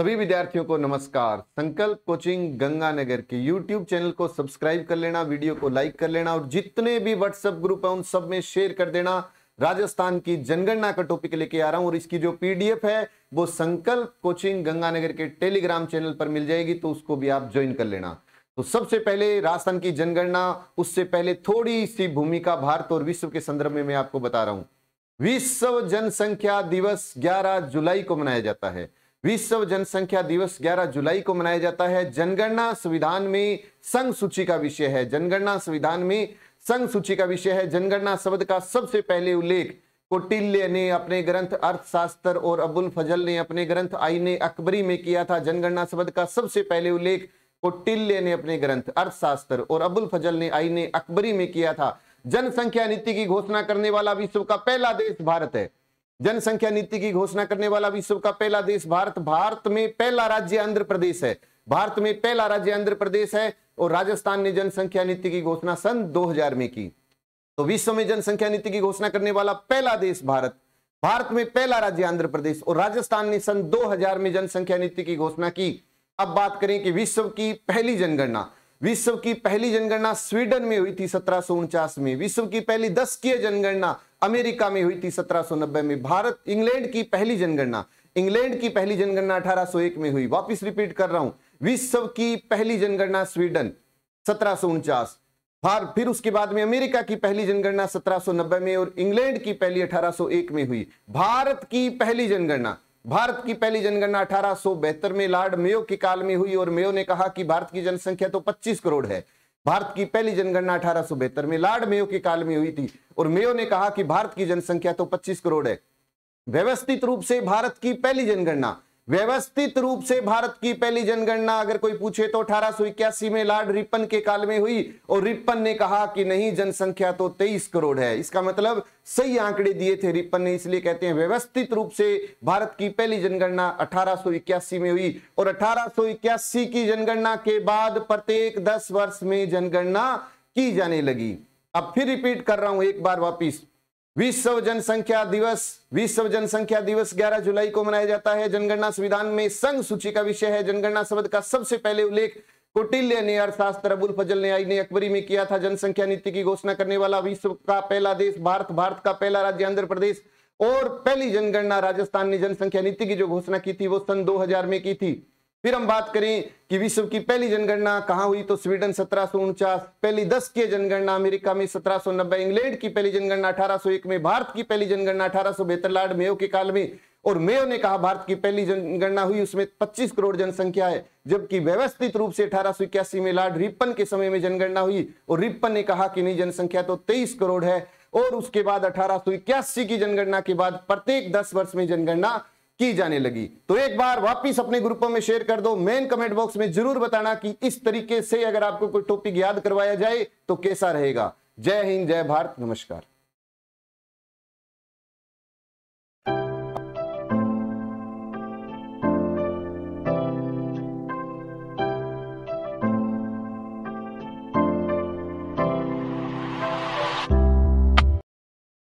सभी विद्यार्थियों को नमस्कार संकल्प कोचिंग गंगानगर के यूट्यूब चैनल को सब्सक्राइब कर लेना वीडियो को लाइक कर लेना और जितने भी व्हाट्सएप ग्रुप है उन सब में शेयर कर देना राजस्थान की जनगणना का टॉपिक लेके आ रहा हूं और इसकी जो पीडीएफ है वो संकल्प कोचिंग गंगानगर के टेलीग्राम चैनल पर मिल जाएगी तो उसको भी आप ज्वाइन कर लेना तो सबसे पहले राजस्थान की जनगणना उससे पहले थोड़ी सी भूमिका भारत और विश्व के संदर्भ में मैं आपको बता रहा हूं विश्व जनसंख्या दिवस 11 जुलाई को मनाया जाता है विश्व जनसंख्या दिवस 11 जुलाई को मनाया जाता है जनगणना संविधान में संघ सूची का विषय है जनगणना संविधान में संघ सूची का विषय है जनगणना शब्द का सबसे पहले उल्लेख कोटिल्य ने अपने ग्रंथ अर्थशास्त्र और अबुल फजल ने अपने ग्रंथ आईने अकबरी में किया था जनगणना शब्द का सबसे पहले उल्लेख कोटिल्य ने अपने ग्रंथ अर्थशास्त्र और अबुल फजल ने आईने अकबरी में किया था जनसंख्या नीति की घोषणा करने वाला विश्व का पहला देश भारत है जनसंख्या नीति की घोषणा करने वाला विश्व का पहला देश भारत भारत में पहला राज्य आंध्र प्रदेश है भारत में पहला राज्य आंध्र प्रदेश है और राजस्थान ने जनसंख्या नीति की घोषणा सन 2000 में की तो विश्व में जनसंख्या नीति की घोषणा करने वाला पहला देश भारत भारत में पहला राज्य आंध्र प्रदेश और राजस्थान ने सन 2000 में जनसंख्या नीति की घोषणा की अब बात करें कि विश्व की पहली जनगणना विश्व की पहली जनगणना स्वीडन में हुई थी सत्रह में विश्व की पहली दस की जनगणना अमेरिका में हुई थी 1790 में भारत इंग्लैंड की पहली जनगणना इंग्लैंड की पहली जनगणना 1801 में हुई वापस रिपीट कर रहा हूं विश्व की पहली जनगणना स्वीडन सत्रह फिर उसके बाद में अमेरिका की पहली जनगणना 1790 में और इंग्लैंड की पहली 1801 में हुई भारत की पहली जनगणना भारत की पहली जनगणना अठारह में लॉर्ड मेयो के काल में हुई और मेयो ने कहा कि भारत की जनसंख्या तो पच्चीस करोड़ है भारत की पहली जनगणना अठारह में लॉर्ड मेयो के काल में हुई थी और मेयो ने कहा कि भारत की जनसंख्या तो 25 करोड़ है व्यवस्थित रूप से भारत की पहली जनगणना व्यवस्थित रूप से भारत की पहली जनगणना अगर कोई पूछे तो अठारह में लॉर्ड रिपन के काल में हुई और रिपन ने कहा कि नहीं जनसंख्या तो 23 करोड़ है इसका मतलब सही आंकड़े दिए थे रिपन ने इसलिए कहते हैं व्यवस्थित रूप से भारत की पहली जनगणना अठारह में हुई और अठारह की जनगणना के बाद प्रत्येक दस वर्ष में जनगणना की जाने लगी अब फिर रिपीट कर रहा हूं एक बार वापिस विश्व जनसंख्या दिवस विश्व जनसंख्या दिवस 11 जुलाई को मनाया जाता है जनगणना संविधान में संघ सूची का विषय है जनगणना शब्द का सबसे पहले उल्लेख कौटिल्य ने अर्थशास्त्र अबुल फजल ने आई ने अकबरी में किया था जनसंख्या नीति की घोषणा करने वाला विश्व का पहला देश भारत भारत का पहला राज्य आंध्र प्रदेश और पहली जनगणना राजस्थान ने जनसंख्या नीति की जो घोषणा की थी वो सन दो में की थी फिर हम बात करें कि विश्व की पहली जनगणना कहां हुई तो स्वीडन सत्रह पहली दस की जनगणना अमेरिका में सत्रह इंग्लैंड की पहली जनगणना 1801 में भारत की पहली जनगणना अठारह लाड मेयो के काल में और मेयो ने कहा भारत की पहली जनगणना हुई उसमें 25 करोड़ जनसंख्या है जबकि व्यवस्थित रूप से अठारह में लॉर्ड रिपन के समय में जनगणना हुई और रिपन ने कहा कि नहीं जनसंख्या तो तेईस करोड़ है और उसके बाद अठारह की जनगणना के बाद प्रत्येक दस वर्ष में जनगणना की जाने लगी तो एक बार वापिस अपने ग्रुपों में शेयर कर दो मेन कमेंट बॉक्स में जरूर बताना कि इस तरीके से अगर आपको कोई टॉपिक याद करवाया जाए तो कैसा रहेगा जय हिंद जय भारत नमस्कार